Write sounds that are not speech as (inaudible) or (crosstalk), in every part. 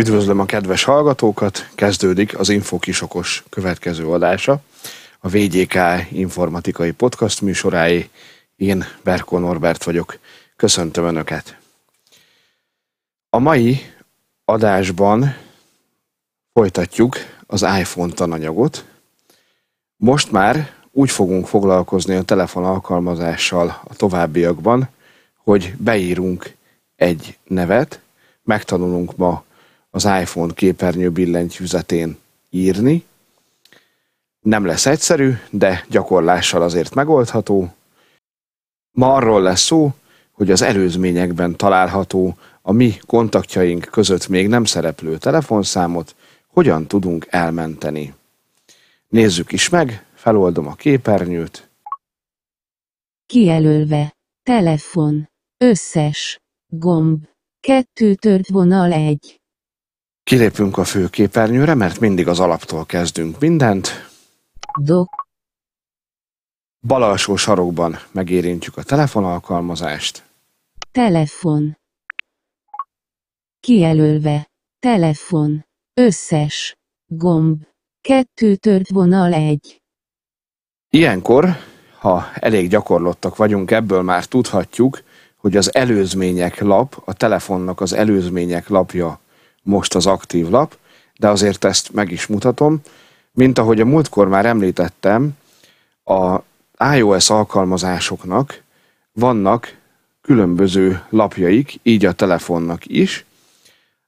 Üdvözlöm a kedves hallgatókat, kezdődik az Infokisokos következő adása, a VGK informatikai podcast műsorái. Én Berko Norbert vagyok, köszöntöm Önöket. A mai adásban folytatjuk az iPhone tananyagot. Most már úgy fogunk foglalkozni a telefon alkalmazással a továbbiakban, hogy beírunk egy nevet, megtanulunk ma az iPhone képernyő billentyűzetén írni. Nem lesz egyszerű, de gyakorlással azért megoldható. Ma arról lesz szó, hogy az előzményekben található a mi kontaktjaink között még nem szereplő telefonszámot hogyan tudunk elmenteni. Nézzük is meg, feloldom a képernyőt. Kijelölve. Telefon. Összes. Gomb. Kettő tört vonal egy. Kilépünk a főképernyőre, mert mindig az alaptól kezdünk mindent. Do. Bal alsó sarokban megérintjük a telefonalkalmazást. Telefon. Kijelölve. Telefon. Összes. Gomb. Kettő tört vonal egy. Ilyenkor, ha elég gyakorlottak vagyunk, ebből már tudhatjuk, hogy az előzmények lap, a telefonnak az előzmények lapja most az aktív lap, de azért ezt meg is mutatom. Mint ahogy a múltkor már említettem, a iOS alkalmazásoknak vannak különböző lapjaik, így a telefonnak is.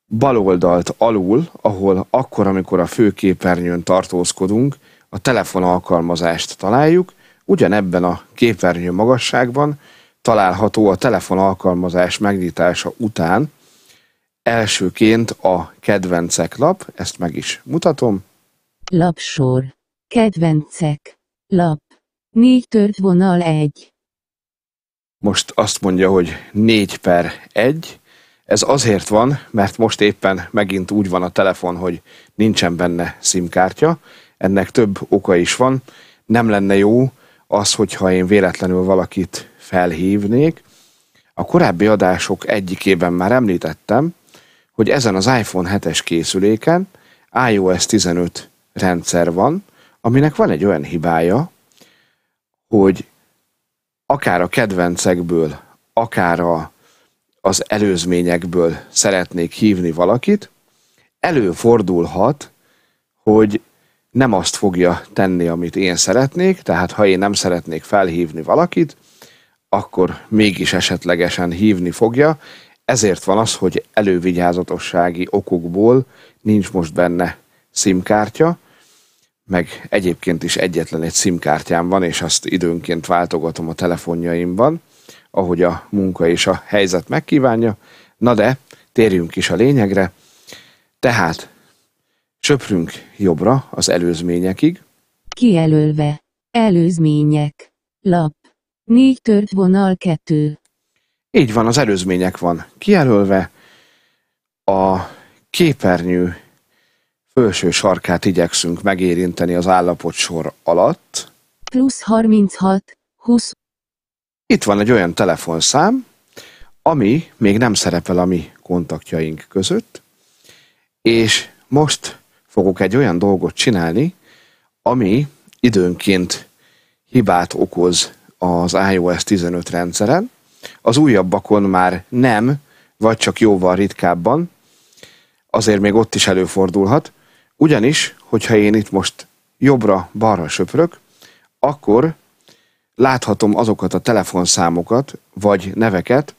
Baloldalt alul, ahol akkor, amikor a főképernyőn tartózkodunk, a telefon alkalmazást találjuk, ugyanebben a képernyő magasságban található a telefon alkalmazás megnyitása után Elsőként a kedvencek lap, ezt meg is mutatom. Lapsor. Kedvencek. Lap. Négy tört vonal egy. Most azt mondja, hogy 4 per 1. Ez azért van, mert most éppen megint úgy van a telefon, hogy nincsen benne szimkártya. Ennek több oka is van. Nem lenne jó az, hogyha én véletlenül valakit felhívnék. A korábbi adások egyikében már említettem, hogy ezen az iPhone 7-es készüléken iOS 15 rendszer van, aminek van egy olyan hibája, hogy akár a kedvencekből, akár a, az előzményekből szeretnék hívni valakit, előfordulhat, hogy nem azt fogja tenni, amit én szeretnék, tehát ha én nem szeretnék felhívni valakit, akkor mégis esetlegesen hívni fogja, ezért van az, hogy elővigyázatossági okokból nincs most benne szimkártya, meg egyébként is egyetlen egy szimkártyám van, és azt időnként váltogatom a telefonjaimban, ahogy a munka és a helyzet megkívánja. Na de, térjünk is a lényegre. Tehát, söprünk jobbra az előzményekig. Kijelölve. Előzmények. Lap. Négy tört vonal kettő. Így van, az előzmények van kijelölve. A képernyő felső sarkát igyekszünk megérinteni az sor alatt. Plusz 36, 20. Itt van egy olyan telefonszám, ami még nem szerepel a mi kontaktjaink között, és most fogok egy olyan dolgot csinálni, ami időnként hibát okoz az iOS 15 rendszeren, az újabbakon már nem, vagy csak jóval ritkábban, azért még ott is előfordulhat, ugyanis, hogyha én itt most jobbra-balra söprök, akkor láthatom azokat a telefonszámokat, vagy neveket,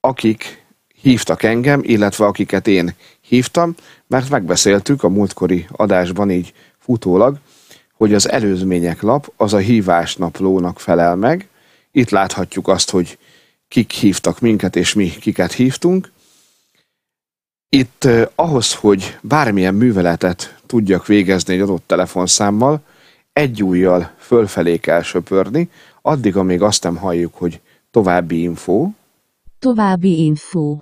akik hívtak engem, illetve akiket én hívtam, mert megbeszéltük a múltkori adásban így futólag, hogy az előzmények lap az a hívás naplónak felel meg. Itt láthatjuk azt, hogy kik hívtak minket, és mi kiket hívtunk. Itt eh, ahhoz, hogy bármilyen műveletet tudjak végezni egy adott telefonszámmal, egy újjal fölfelé kell söpörni, addig, amíg azt nem halljuk, hogy további info. További info.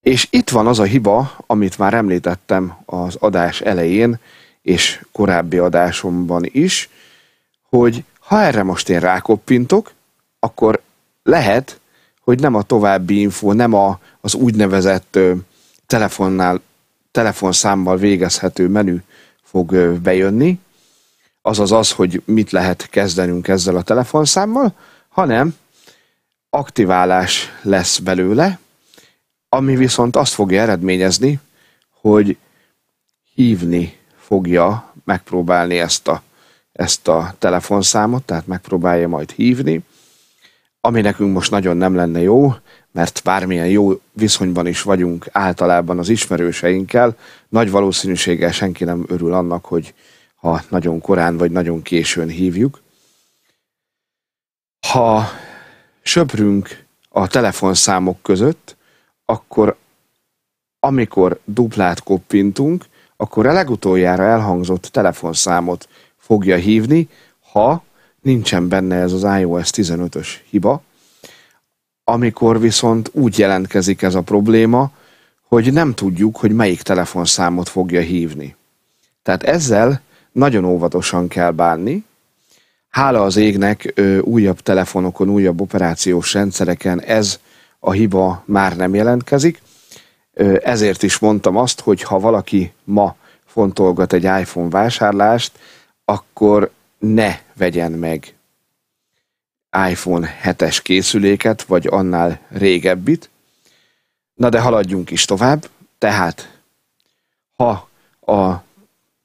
És itt van az a hiba, amit már említettem az adás elején, és korábbi adásomban is, hogy ha erre most én rákoppintok, akkor lehet, hogy nem a további info, nem a, az úgynevezett ö, telefonnál, telefonszámmal végezhető menü fog ö, bejönni, azaz az, hogy mit lehet kezdenünk ezzel a telefonszámmal, hanem aktiválás lesz belőle, ami viszont azt fogja eredményezni, hogy hívni fogja megpróbálni ezt a, ezt a telefonszámot, tehát megpróbálja majd hívni, ami nekünk most nagyon nem lenne jó, mert bármilyen jó viszonyban is vagyunk általában az ismerőseinkkel, nagy valószínűséggel senki nem örül annak, hogy ha nagyon korán vagy nagyon későn hívjuk. Ha söprünk a telefonszámok között, akkor amikor duplát koppintunk, akkor a legutoljára elhangzott telefonszámot fogja hívni, ha nincsen benne ez az iOS 15-ös hiba, amikor viszont úgy jelentkezik ez a probléma, hogy nem tudjuk, hogy melyik telefonszámot fogja hívni. Tehát ezzel nagyon óvatosan kell bánni. Hála az égnek ö, újabb telefonokon, újabb operációs rendszereken ez a hiba már nem jelentkezik. Ö, ezért is mondtam azt, hogy ha valaki ma fontolgat egy iPhone vásárlást, akkor ne vegyen meg iPhone 7-es készüléket, vagy annál régebbit. Na de haladjunk is tovább. Tehát, ha a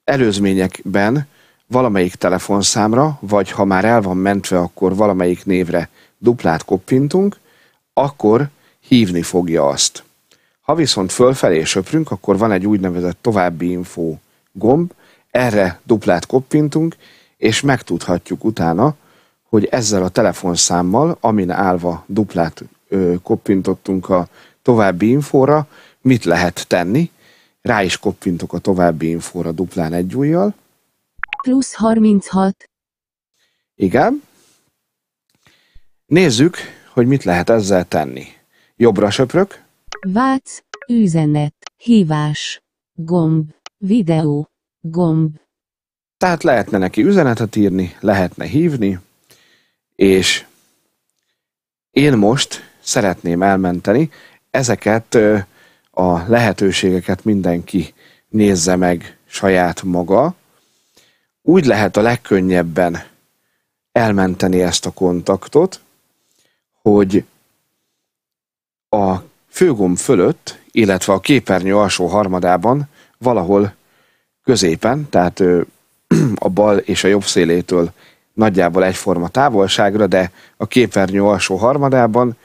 előzményekben valamelyik telefonszámra, vagy ha már el van mentve, akkor valamelyik névre duplát koppintunk, akkor hívni fogja azt. Ha viszont fölfelé söprünk, akkor van egy úgynevezett további info gomb, erre duplát koppintunk, és megtudhatjuk utána, hogy ezzel a telefonszámmal, amin állva duplát ö, koppintottunk a további infóra, mit lehet tenni. Rá is koppintok a további infóra duplán egy ujjal. Plusz 36. Igen. Nézzük, hogy mit lehet ezzel tenni. Jobbra söprök. Vác, üzenet, hívás, gomb, videó, gomb, tehát lehetne neki üzenetet írni, lehetne hívni, és én most szeretném elmenteni ezeket a lehetőségeket mindenki nézze meg saját maga. Úgy lehet a legkönnyebben elmenteni ezt a kontaktot, hogy a főgomb fölött, illetve a képernyő alsó harmadában valahol középen, tehát a bal és a jobb szélétől nagyjából egyforma távolságra, de a képernyő alsó harmadában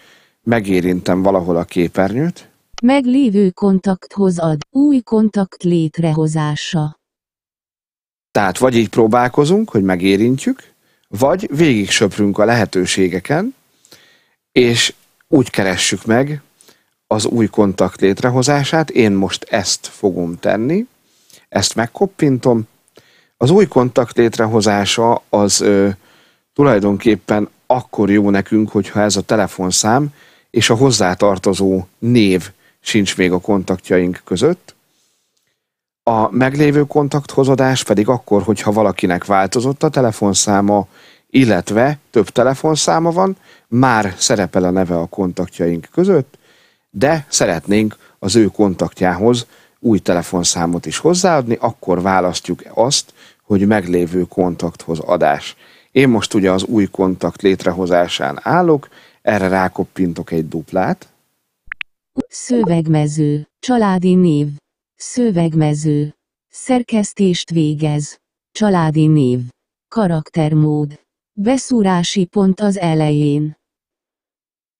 megérintem valahol a képernyőt. Meglévő kontakthoz ad, új kontakt létrehozása. Tehát vagy így próbálkozunk, hogy megérintjük, vagy végig söprünk a lehetőségeken, és úgy keressük meg az új kontakt létrehozását. Én most ezt fogom tenni, ezt megkoppintom, az új kontakt létrehozása az ö, tulajdonképpen akkor jó nekünk, hogyha ez a telefonszám és a hozzátartozó név sincs még a kontaktjaink között. A meglévő kontakthozadás pedig akkor, hogyha valakinek változott a telefonszáma, illetve több telefonszáma van, már szerepel a neve a kontaktjaink között, de szeretnénk az ő kontaktjához új telefonszámot is hozzáadni, akkor választjuk azt, hogy meglévő kontakthoz adás. Én most ugye az új kontakt létrehozásán állok, erre rákoppintok egy duplát. Szövegmező, családi név, szövegmező, szerkesztést végez, családi név, karaktermód, beszúrási pont az elején.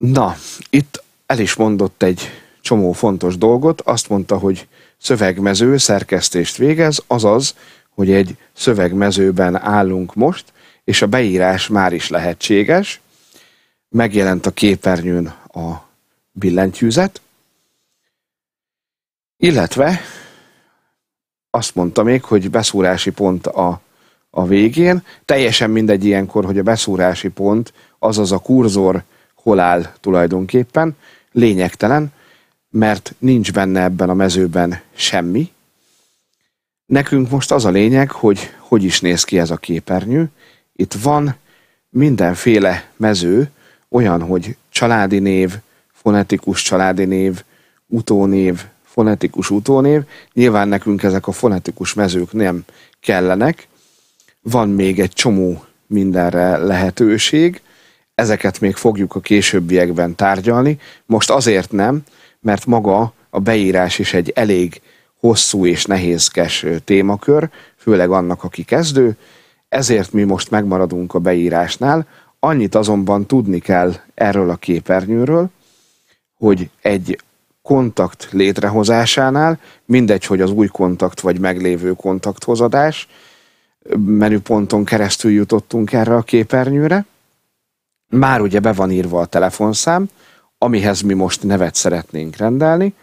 Na, itt el is mondott egy csomó fontos dolgot, azt mondta, hogy szövegmező szerkesztést végez, azaz hogy egy szövegmezőben állunk most, és a beírás már is lehetséges. Megjelent a képernyőn a billentyűzet, illetve azt mondta még, hogy beszúrási pont a, a végén. Teljesen mindegy ilyenkor, hogy a beszúrási pont, azaz a kurzor hol áll tulajdonképpen, lényegtelen, mert nincs benne ebben a mezőben semmi, Nekünk most az a lényeg, hogy hogy is néz ki ez a képernyő. Itt van mindenféle mező, olyan, hogy családi név, fonetikus családi név, utónév, fonetikus utónév. Nyilván nekünk ezek a fonetikus mezők nem kellenek. Van még egy csomó mindenre lehetőség. Ezeket még fogjuk a későbbiekben tárgyalni. Most azért nem, mert maga a beírás is egy elég hosszú és nehézkes témakör, főleg annak, aki kezdő, ezért mi most megmaradunk a beírásnál, annyit azonban tudni kell erről a képernyőről, hogy egy kontakt létrehozásánál, mindegy, hogy az új kontakt vagy meglévő kontakthozadás, menüponton keresztül jutottunk erre a képernyőre. Már ugye be van írva a telefonszám, amihez mi most nevet szeretnénk rendelni.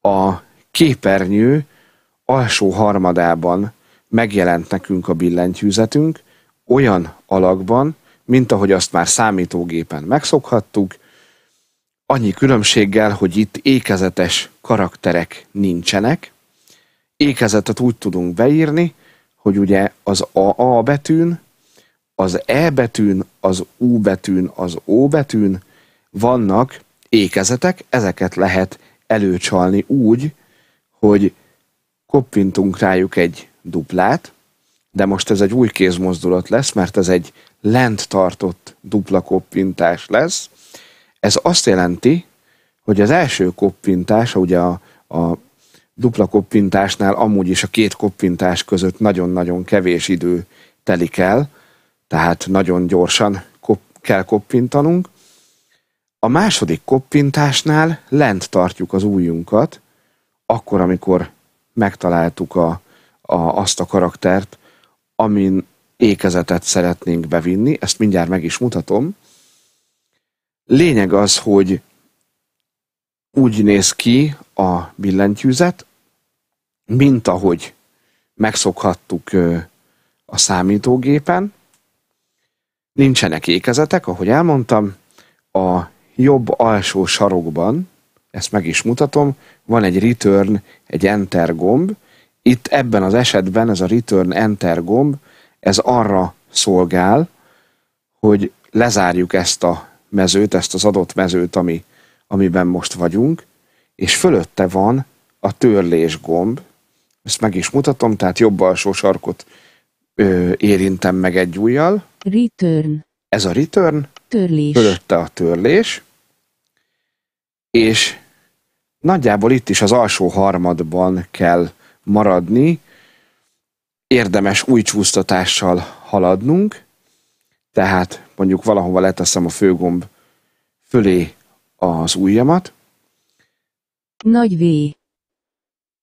A képernyő alsó harmadában megjelent nekünk a billentyűzetünk olyan alakban, mint ahogy azt már számítógépen megszokhattuk, annyi különbséggel, hogy itt ékezetes karakterek nincsenek. Ékezetet úgy tudunk beírni, hogy ugye az AA betűn, az E betűn, az U betűn, az O betűn vannak ékezetek, ezeket lehet előcsalni úgy, hogy koppintunk rájuk egy duplát, de most ez egy új kézmozdulat lesz, mert ez egy lent tartott dupla koppintás lesz. Ez azt jelenti, hogy az első koppintás, ugye a, a dupla koppintásnál amúgy is a két koppintás között nagyon-nagyon kevés idő telik el, tehát nagyon gyorsan kop, kell koppintanunk. A második koppintásnál lent tartjuk az ujjunkat, akkor, amikor megtaláltuk a, a, azt a karaktert, amin ékezetet szeretnénk bevinni, ezt mindjárt meg is mutatom. Lényeg az, hogy úgy néz ki a billentyűzet, mint ahogy megszokhattuk a számítógépen. Nincsenek ékezetek, ahogy elmondtam. A jobb alsó sarokban, ezt meg is mutatom, van egy return, egy enter gomb. Itt ebben az esetben ez a return enter gomb, ez arra szolgál, hogy lezárjuk ezt a mezőt, ezt az adott mezőt, ami, amiben most vagyunk, és fölötte van a törlés gomb, ezt meg is mutatom, tehát jobb alsó sarkot ö, érintem meg egy ujjal. Return. Ez a return. Törlés. Fölötte a törlés. És nagyjából itt is az alsó harmadban kell maradni, érdemes új csúsztatással haladnunk, tehát mondjuk valahova leteszem a főgomb fölé az ujjamat. Nagy V.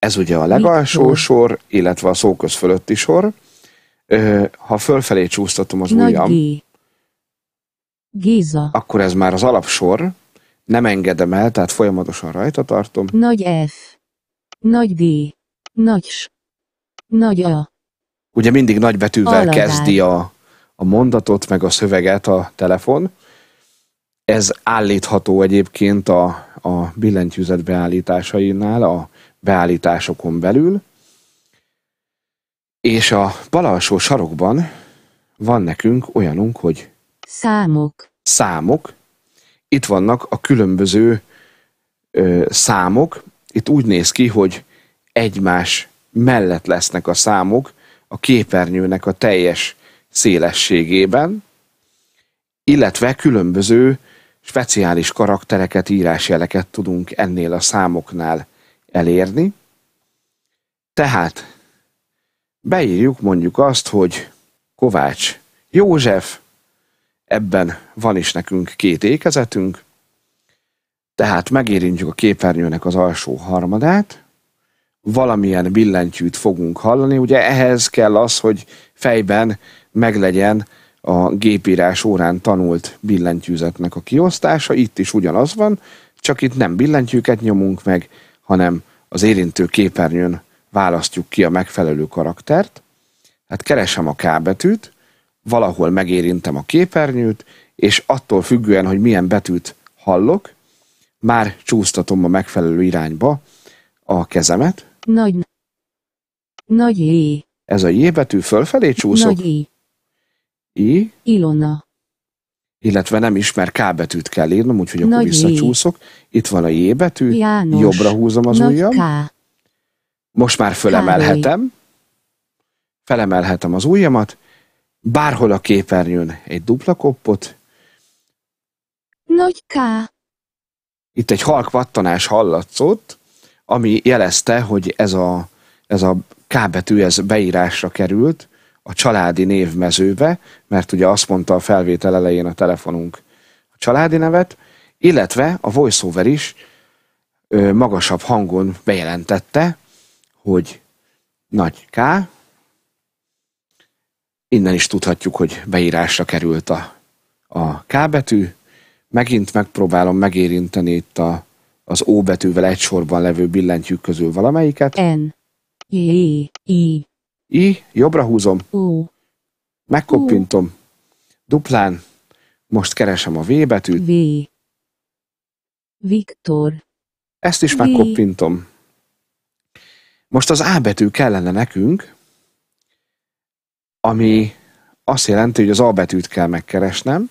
Ez ugye a legalsó Viktor. sor, illetve a szóköz fölötti sor. Ha fölfelé csúsztatom az Nagy ujjam, G. Géza. akkor ez már az alapsor, nem engedem el, tehát folyamatosan rajta tartom. Nagy F, nagy D, nagy S, nagy A. Ugye mindig nagy betűvel Aladár. kezdi a, a mondatot, meg a szöveget a telefon. Ez állítható egyébként a, a billentyűzet beállításainál, a beállításokon belül. És a bal alsó sarokban van nekünk olyanunk, hogy számok. Számok, itt vannak a különböző ö, számok. Itt úgy néz ki, hogy egymás mellett lesznek a számok a képernyőnek a teljes szélességében, illetve különböző speciális karaktereket, írásjeleket tudunk ennél a számoknál elérni. Tehát beírjuk mondjuk azt, hogy Kovács József Ebben van is nekünk két ékezetünk, tehát megérintjük a képernyőnek az alsó harmadát, valamilyen billentyűt fogunk hallani, ugye ehhez kell az, hogy fejben meglegyen a gépírás órán tanult billentyűzetnek a kiosztása, itt is ugyanaz van, csak itt nem billentyűket nyomunk meg, hanem az érintő képernyőn választjuk ki a megfelelő karaktert. Hát keresem a K betűt, valahol megérintem a képernyőt, és attól függően, hogy milyen betűt hallok, már csúsztatom a megfelelő irányba a kezemet. Nagy. Nagy J. Ez a J betű fölfelé csúszok. Nagy I. I. Ilona. Illetve nem is, mert K betűt kell írnom, úgyhogy Nagy akkor visszacsúszok. Itt van a J betű. János. Jobbra húzom az Nagy ujjam. K. Most már fölemelhetem. Felemelhetem az ujjamat, bárhol a képernyőn egy dupla koppot. Nagy K. Itt egy halk vattanás hallatszott, ami jelezte, hogy ez a, ez a K betű ez beírásra került a családi névmezőbe, mert ugye azt mondta a felvétel elején a telefonunk a családi nevet, illetve a voiceover is ö, magasabb hangon bejelentette, hogy nagy K, Innen is tudhatjuk, hogy beírásra került a, a K betű. Megint megpróbálom megérinteni itt a, az O betűvel egy sorban levő billentyűk közül valamelyiket. N. J. I. I. Jobbra húzom. U. Megkoppintom. Duplán. Most keresem a V betűt. V. Viktor. Ezt is megkoppintom. Most az A betű kellene nekünk, ami azt jelenti, hogy az A betűt kell megkeresnem,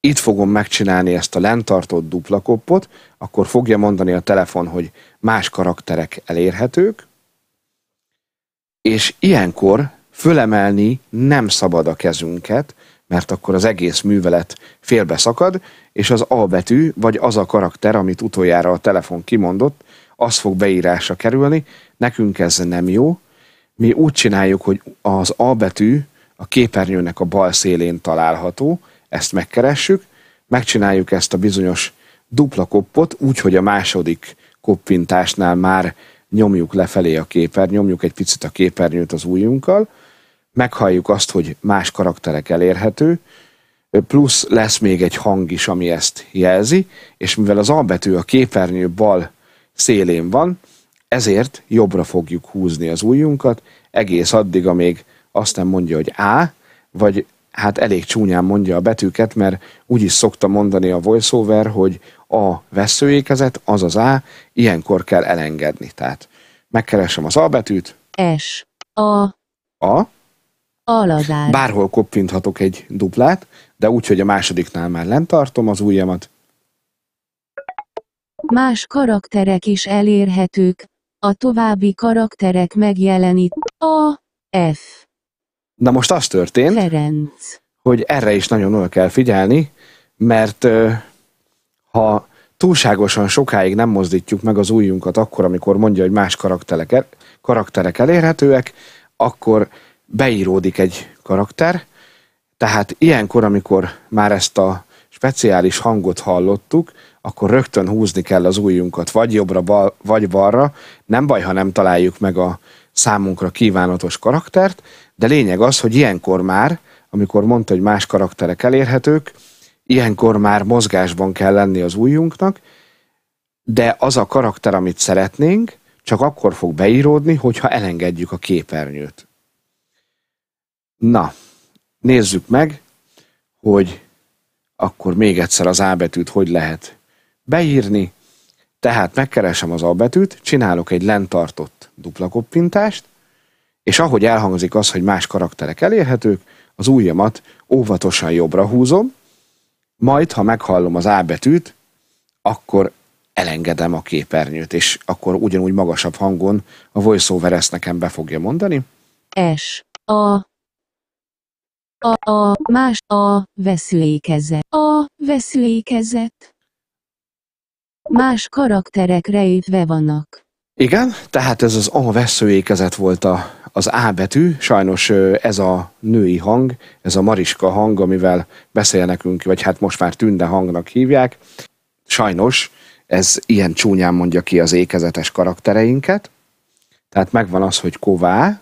itt fogom megcsinálni ezt a lentartott dupla koppot, akkor fogja mondani a telefon, hogy más karakterek elérhetők, és ilyenkor fölemelni nem szabad a kezünket, mert akkor az egész művelet félbe szakad, és az A betű, vagy az a karakter, amit utoljára a telefon kimondott, az fog beírásra kerülni. Nekünk ez nem jó, mi úgy csináljuk, hogy az A betű a képernyőnek a bal szélén található, ezt megkeressük, megcsináljuk ezt a bizonyos dupla koppot, úgy, hogy a második koppintásnál már nyomjuk lefelé a képernyőt, nyomjuk egy picit a képernyőt az ujjunkkal, meghalljuk azt, hogy más karakterek elérhető, plusz lesz még egy hang is, ami ezt jelzi, és mivel az A betű a képernyő bal szélén van, ezért jobbra fogjuk húzni az ujjunkat, egész addig, amíg azt nem mondja, hogy A, vagy hát elég csúnyán mondja a betűket, mert úgy is szokta mondani a voiceover, hogy a veszőékezet, az az A, ilyenkor kell elengedni. Tehát megkeresem az A betűt. S. A. A. Alazár. Bárhol koppinthatok egy duplát, de úgy, hogy a másodiknál már lent tartom az ujjamat. Más karakterek is elérhetők, a további karakterek megjelenít A. F. Na most az történt, Ferenc. hogy erre is nagyon oda kell figyelni, mert ha túlságosan sokáig nem mozdítjuk meg az újunkat akkor, amikor mondja, hogy más karakterek, karakterek elérhetőek, akkor beíródik egy karakter. Tehát ilyenkor, amikor már ezt a speciális hangot hallottuk, akkor rögtön húzni kell az ujjunkat, vagy jobbra, bal, vagy balra. Nem baj, ha nem találjuk meg a számunkra kívánatos karaktert, de lényeg az, hogy ilyenkor már, amikor mondta, hogy más karakterek elérhetők, ilyenkor már mozgásban kell lenni az újunknak, de az a karakter, amit szeretnénk, csak akkor fog beíródni, hogyha elengedjük a képernyőt. Na, nézzük meg, hogy akkor még egyszer az A betűt hogy lehet beírni, tehát megkeresem az albetűt, csinálok egy lentartott dupla koppintást, és ahogy elhangzik az, hogy más karakterek elérhetők, az ujjamat óvatosan jobbra húzom, majd, ha meghallom az A betűt, akkor elengedem a képernyőt, és akkor ugyanúgy magasabb hangon a voiceover ezt nekem be fogja mondani. S. A. A, a más a veszülékezet. A veszülékezet. Más karakterekre rejtve vannak. Igen, tehát ez az A veszőékezet volt a, az A betű, sajnos ez a női hang, ez a Mariska hang, amivel beszél nekünk, vagy hát most már tünde hangnak hívják. Sajnos ez ilyen csúnyán mondja ki az ékezetes karaktereinket. Tehát megvan az, hogy ková,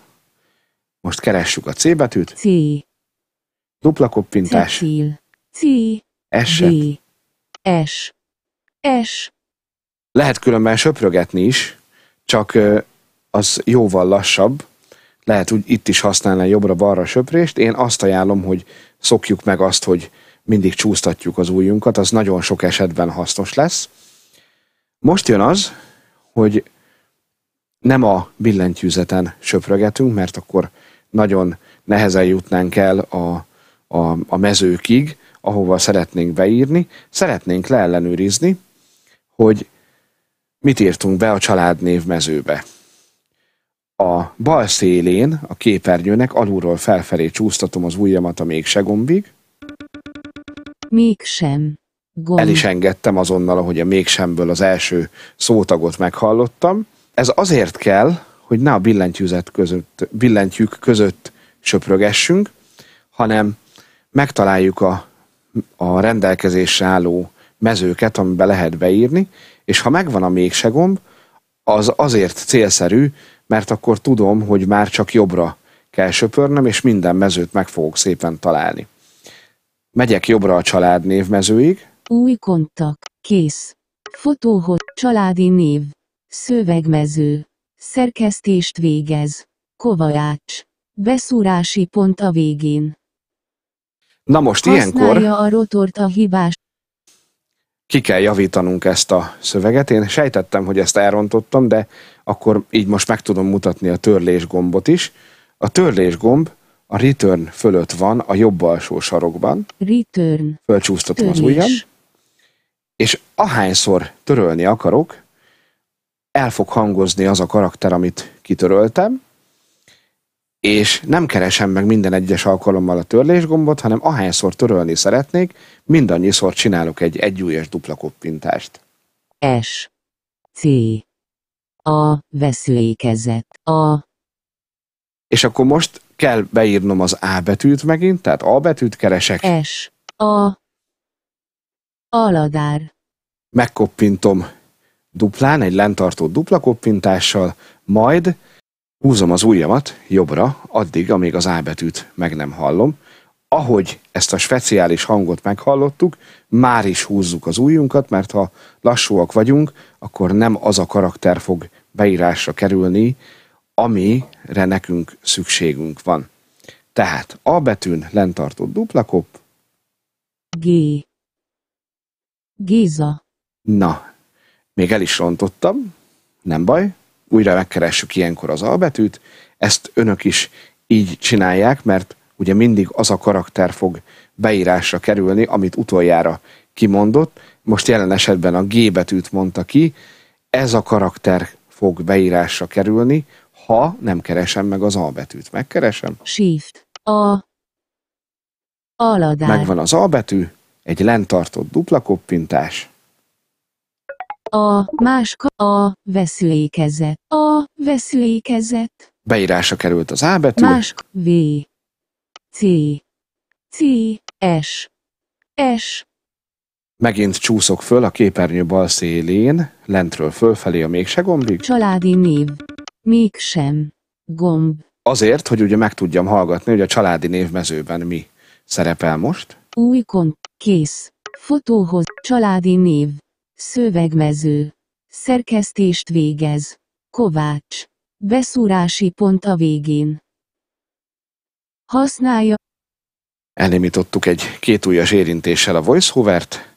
most keressük a C betűt. C. Dupla koppintás. Cecil. C. S. S. S. Lehet különben söprögetni is, csak az jóval lassabb, lehet úgy itt is használni jobbra-balra söprést. Én azt ajánlom, hogy szokjuk meg azt, hogy mindig csúsztatjuk az ujjunkat, az nagyon sok esetben hasznos lesz. Most jön az, hogy nem a billentyűzeten söprögetünk, mert akkor nagyon nehezen jutnánk el a, a, a mezőkig, ahova szeretnénk beírni. Szeretnénk leellenőrizni, hogy mit írtunk be a családnév mezőbe. A bal szélén a képernyőnek alulról felfelé csúsztatom az ujjamat a mégse gombig. Mégsem. Gomb. El is engedtem azonnal, ahogy a mégsemből az első szótagot meghallottam. Ez azért kell, hogy ne a billentyűzet között, billentyűk között söprögessünk, hanem megtaláljuk a, a rendelkezésre álló mezőket, amiben lehet beírni, és ha megvan a mégse gomb, az azért célszerű, mert akkor tudom, hogy már csak jobbra kell söpörnem, és minden mezőt meg fogok szépen találni. Megyek jobbra a család névmezőig. Új kontak Kész. Fotóhoz. Családi név. Szövegmező. Szerkesztést végez. kovács Beszúrási pont a végén. Na most Használja ilyenkor... Használja a rotort a hibás ki kell javítanunk ezt a szöveget. Én sejtettem, hogy ezt elrontottam, de akkor így most meg tudom mutatni a törlés gombot is. A törlés gomb a return fölött van a jobb alsó sarokban. Return. Fölcsúsztatom Törlés. az ujjam. És ahányszor törölni akarok, el fog hangozni az a karakter, amit kitöröltem, és nem keresem meg minden egyes alkalommal a törlésgombot, hanem ahányszor törölni szeretnék, mindannyiszor csinálok egy egyújas dupla koppintást. S. C. A. Veszőékezet. A. És akkor most kell beírnom az A betűt megint, tehát A betűt keresek. S. A. Aladár. Megkoppintom duplán, egy lentartó dupla koppintással, majd Húzom az ujjamat jobbra, addig, amíg az A betűt meg nem hallom. Ahogy ezt a speciális hangot meghallottuk, már is húzzuk az ujjunkat, mert ha lassúak vagyunk, akkor nem az a karakter fog beírásra kerülni, amire nekünk szükségünk van. Tehát A betűn lentartott duplakop? G. Géza. Na, még el is rontottam, nem baj, újra megkeressük ilyenkor az albetűt. Ezt önök is így csinálják, mert ugye mindig az a karakter fog beírásra kerülni, amit utoljára kimondott. Most jelen esetben a G betűt mondta ki, ez a karakter fog beírásra kerülni, ha nem keresem meg az A betűt. Megkeresem? Shift. A. Aladár. Megvan az A betű, egy lentartott dupla koppintás, a máska a veszőékezet. A veszőékezet. Beírása került az A betű. Más V C C S S Megint csúszok föl a képernyő bal szélén, lentről fölfelé a mégse gombig. Családi név. Mégsem. Gomb. Azért, hogy ugye meg tudjam hallgatni, hogy a családi névmezőben mi szerepel most. Új kont. Kész. Fotóhoz. Családi név. Szövegmező. Szerkesztést végez. Kovács. Beszúrási pont a végén. Használja. Elindítottuk egy ujjas érintéssel a voiceovert.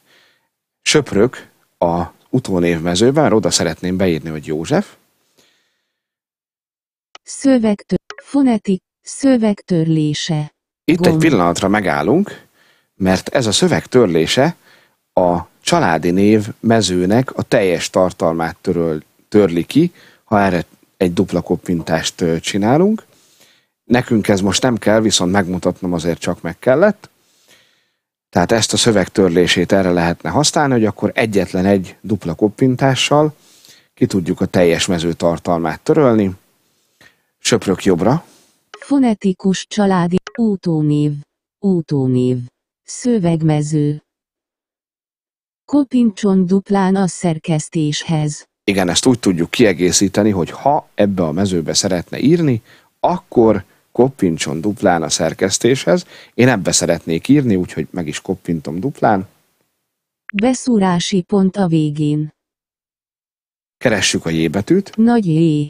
Söprök a mezőben, oda szeretném beírni, hogy József. Szövegtör, fonetik, szövegtörlése. Itt Gond. egy pillanatra megállunk, mert ez a szövegtörlése a családi név mezőnek a teljes tartalmát töröl, törli ki, ha erre egy dupla koppintást csinálunk. Nekünk ez most nem kell, viszont megmutatnom azért csak meg kellett. Tehát ezt a szövegtörlését erre lehetne használni, hogy akkor egyetlen egy dupla koppintással ki tudjuk a teljes mező tartalmát törölni. Söprök jobbra. Fonetikus családi útónév, útónév, szövegmező, Kopincson duplán a szerkesztéshez. Igen, ezt úgy tudjuk kiegészíteni, hogy ha ebbe a mezőbe szeretne írni, akkor kopincson duplán a szerkesztéshez. Én ebbe szeretnék írni, úgyhogy meg is kopintom duplán. Beszúrási pont a végén. Keressük a J betűt. Nagy J.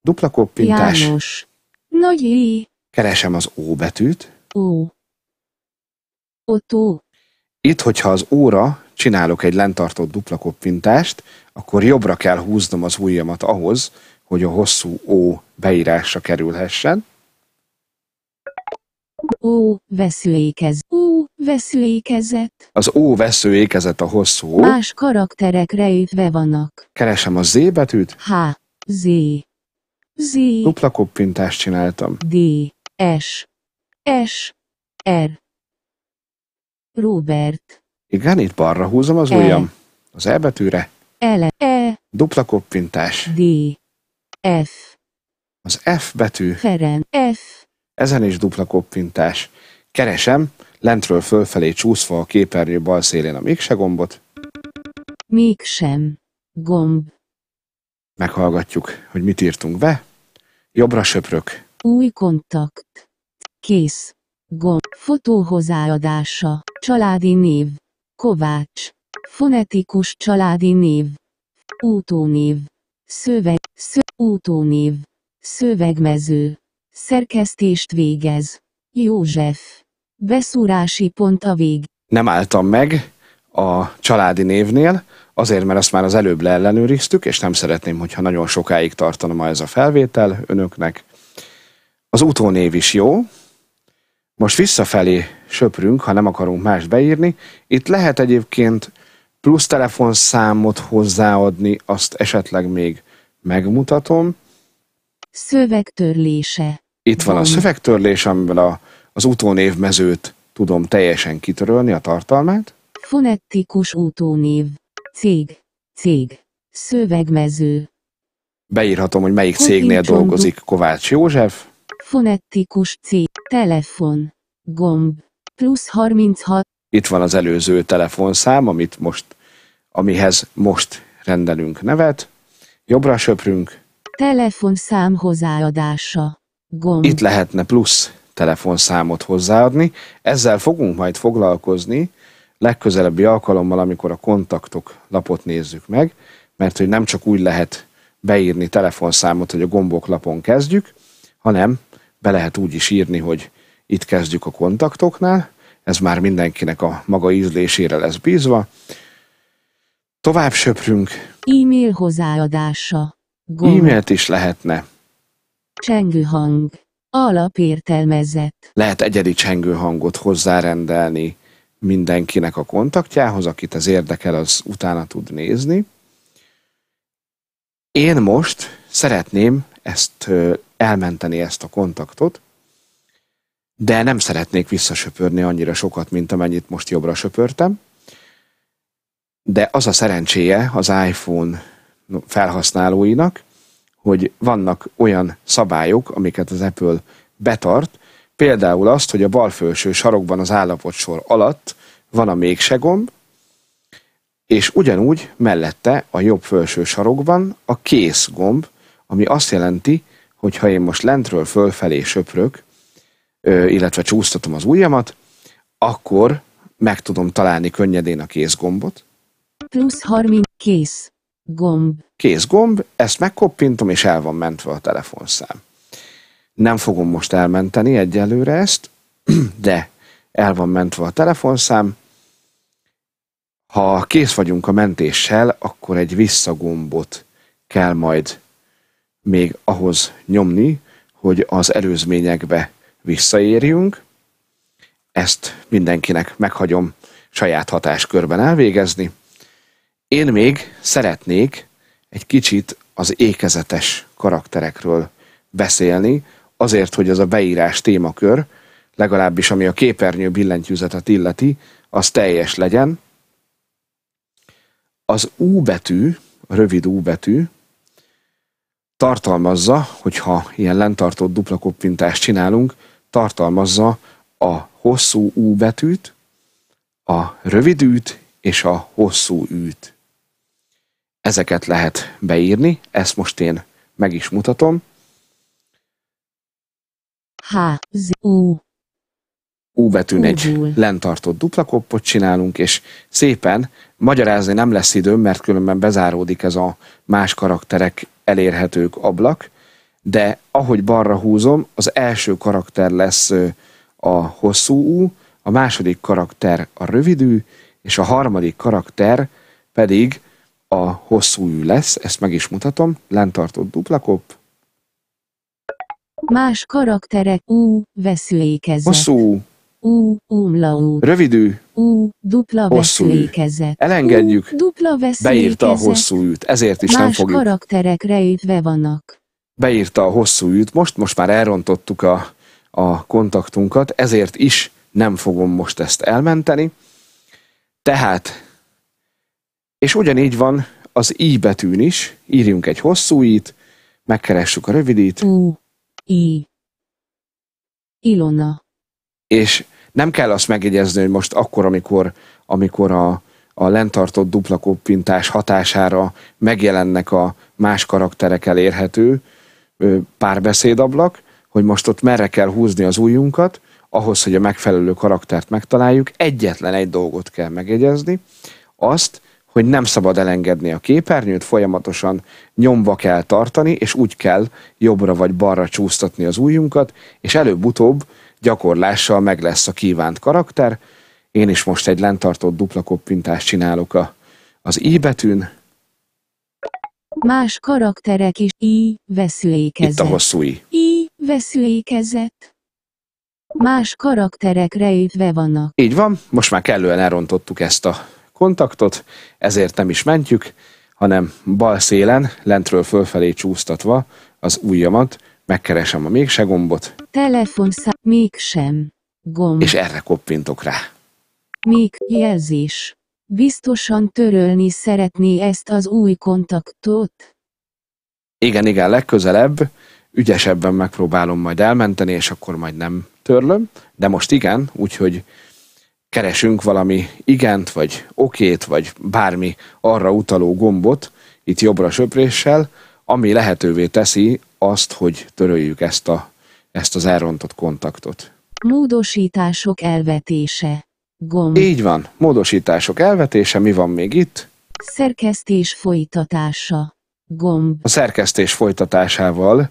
Dupla koppintás. János. Nagy J. Keresem az O betűt. O Otó. Itt, hogyha az óra csinálok egy lentartott dupla koppintást, akkor jobbra kell húznom az ujjamat ahhoz, hogy a hosszú ó beírásra kerülhessen. Ó, veszőékez. Ó, veszőékezet. Az ó veszőékezet a hosszú ó. Más karakterekre ütve vannak. Keresem a Z betűt. H, Z, Z. Dupla koppintást csináltam. D, S, S, R. Robert. Igen, itt balra húzom az e. ujjam. Az E betűre. L. E. Dupla koppintás. D. F. Az F betű. Feren. F. Ezen is dupla koppintás. Keresem, lentről fölfelé csúszva a képernyő bal szélén a mégse gombot. Mégsem. Gomb. Meghallgatjuk, hogy mit írtunk be. Jobbra söprök. Új kontakt. Kész. Gomb. Fotó hozzáadása. Családi név. Kovács. Fonetikus családi név. Útónév. Szöveg. Sző, útónév. Szövegmező. Szerkesztést végez. József. Beszúrási pont a vég. Nem álltam meg a családi névnél, azért, mert azt már az előbb leellenőriztük, és nem szeretném, hogyha nagyon sokáig tartana ma ez a felvétel önöknek. Az utónév is jó, most visszafelé söprünk, ha nem akarunk más beírni. Itt lehet egyébként plusz telefonszámot hozzáadni, azt esetleg még megmutatom. Szövegtörlése. Itt van, van a szövegtörlés, amivel a, az utónévmezőt tudom teljesen kitörölni a tartalmát. Fonetikus utónév. Cég. Cég. Szövegmező. Beírhatom, hogy melyik cégnél dolgozik Kovács József. Fonetikus C. Telefon. Gomb. Plusz 36. Itt van az előző telefonszám, amit most, amihez most rendelünk nevet. Jobbra söprünk. Telefonszám hozzáadása. Gomb. Itt lehetne plusz telefonszámot hozzáadni. Ezzel fogunk majd foglalkozni legközelebbi alkalommal, amikor a kontaktok lapot nézzük meg, mert hogy nem csak úgy lehet beírni telefonszámot, hogy a gombok lapon kezdjük, hanem be lehet úgy is írni, hogy itt kezdjük a kontaktoknál, ez már mindenkinek a maga ízlésére lesz bízva. Tovább söprünk. E-mail hozzáadása. Gomb. E-mailt is lehetne. Csengőhang. Alapértelmezett. Lehet egyedi csengőhangot hozzárendelni mindenkinek a kontaktjához, akit ez érdekel, az utána tud nézni. Én most szeretném ezt elmenteni ezt a kontaktot, de nem szeretnék visszasöpörni annyira sokat, mint amennyit most jobbra söpörtem. De az a szerencséje az iPhone felhasználóinak, hogy vannak olyan szabályok, amiket az Apple betart, például azt, hogy a bal felső sarokban az sor alatt van a mégse gomb, és ugyanúgy mellette a jobb felső sarokban a kész gomb, ami azt jelenti, hogyha én most lentről fölfelé söprök, illetve csúsztatom az ujjamat, akkor meg tudom találni könnyedén a kézgombot. Plusz 30 kész gomb. Kész gomb, ezt megkoppintom, és el van mentve a telefonszám. Nem fogom most elmenteni egyelőre ezt, (clears throat) de el van mentve a telefonszám. Ha kész vagyunk a mentéssel, akkor egy visszagombot kell majd még ahhoz nyomni, hogy az előzményekbe visszaérjünk. Ezt mindenkinek meghagyom saját hatáskörben elvégezni. Én még szeretnék egy kicsit az ékezetes karakterekről beszélni, azért, hogy ez a beírás témakör, legalábbis ami a képernyő billentyűzetet illeti, az teljes legyen. Az U betű, a rövid U betű, tartalmazza, hogyha ilyen lentartott dupla koppintást csinálunk, tartalmazza a hosszú U betűt, a rövid űt és a hosszú űt. Ezeket lehet beírni, ezt most én meg is mutatom. H, Z, U. U betűn egy lentartott dupla koppot csinálunk, és szépen Magyarázni nem lesz időm, mert különben bezáródik ez a más karakterek elérhetők ablak, de ahogy balra húzom, az első karakter lesz a hosszú ú, a második karakter a rövidű, és a harmadik karakter pedig a hosszú ű lesz, ezt meg is mutatom, lentartott duplakop. Más karakterek, ú, veszőékezet. Hosszú ú. Ú, umlaú. Rövidű. U, dupla hosszú veszélykezet. Elengedjük. U, dupla veszélykezet. Beírta a hosszú üt, ezért is Más nem fogjuk. karakterekre ütve vannak. Beírta a hosszú üt, most, most már elrontottuk a, a kontaktunkat, ezért is nem fogom most ezt elmenteni. Tehát, és ugyanígy van az i betűn is, írjunk egy hosszú ít, megkeressük a rövidít. U, i, Ilona. És nem kell azt megjegyezni, hogy most akkor, amikor, amikor a, a lentartott dupla koppintás hatására megjelennek a más karakterek elérhető párbeszédablak, hogy most ott merre kell húzni az újunkat, ahhoz, hogy a megfelelő karaktert megtaláljuk, egyetlen egy dolgot kell megjegyezni, azt, hogy nem szabad elengedni a képernyőt, folyamatosan nyomva kell tartani, és úgy kell jobbra vagy balra csúsztatni az ujjunkat, és előbb-utóbb gyakorlással meg lesz a kívánt karakter. Én is most egy lentartott dupla koppintást csinálok a, az i betűn. Más karakterek is i veszülékezett. Itt a hosszú i. I veszülékezett. Más karakterekre ütve vannak. Így van, most már kellően elrontottuk ezt a kontaktot, ezért nem is mentjük, hanem bal szélen, lentről fölfelé csúsztatva az ujjamat, megkeresem a mégse gombot. Telefonszám mégsem. Gomb. És erre koppintok rá. Még jelzés. Biztosan törölni szeretné ezt az új kontaktot? Igen, igen, legközelebb ügyesebben megpróbálom majd elmenteni, és akkor majd nem törlöm, de most igen, úgyhogy keresünk valami igent, vagy okét, vagy bármi arra utaló gombot, itt jobbra söpréssel, ami lehetővé teszi azt, hogy töröljük ezt, a, ezt az elrontott kontaktot. Módosítások elvetése. Gomb. Így van, módosítások elvetése, mi van még itt? Szerkesztés folytatása. Gomb. A szerkesztés folytatásával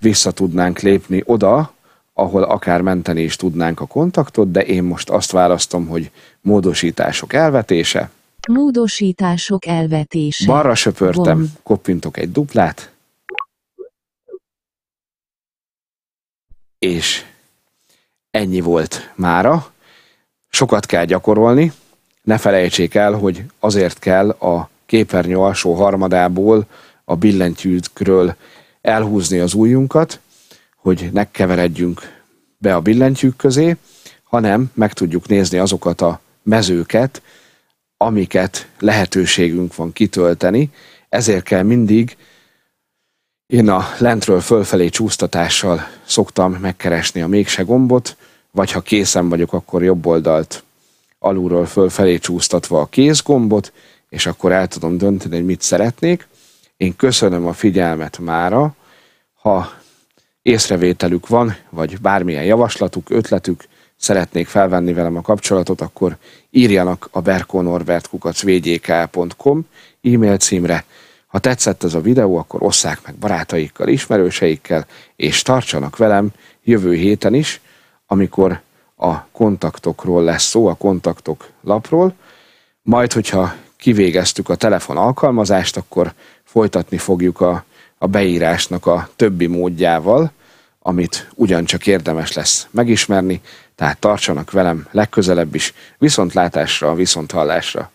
vissza tudnánk lépni oda, ahol akár menteni is tudnánk a kontaktot, de én most azt választom, hogy módosítások elvetése, Módosítások elvetése. Balra söpörtem, Bom. koppintok egy duplát. És ennyi volt mára. Sokat kell gyakorolni. Ne felejtsék el, hogy azért kell a képernyő alsó harmadából, a billentyűkről elhúzni az ujjunkat, hogy ne keveredjünk be a billentyűk közé, hanem meg tudjuk nézni azokat a mezőket, amiket lehetőségünk van kitölteni, ezért kell mindig én a lentről fölfelé csúsztatással szoktam megkeresni a mégse gombot, vagy ha készen vagyok, akkor jobb oldalt alulról fölfelé csúsztatva a kézgombot, és akkor el tudom dönteni, hogy mit szeretnék. Én köszönöm a figyelmet mára, ha észrevételük van, vagy bármilyen javaslatuk, ötletük, szeretnék felvenni velem a kapcsolatot, akkor írjanak a berkonorvertkukacvgk.com e-mail címre. Ha tetszett ez a videó, akkor osszák meg barátaikkal, ismerőseikkel, és tartsanak velem jövő héten is, amikor a kontaktokról lesz szó, a kontaktok lapról. Majd, hogyha kivégeztük a telefon alkalmazást, akkor folytatni fogjuk a, a beírásnak a többi módjával, amit ugyancsak érdemes lesz megismerni, tehát tartsanak velem legközelebb is, viszontlátásra, viszonthallásra.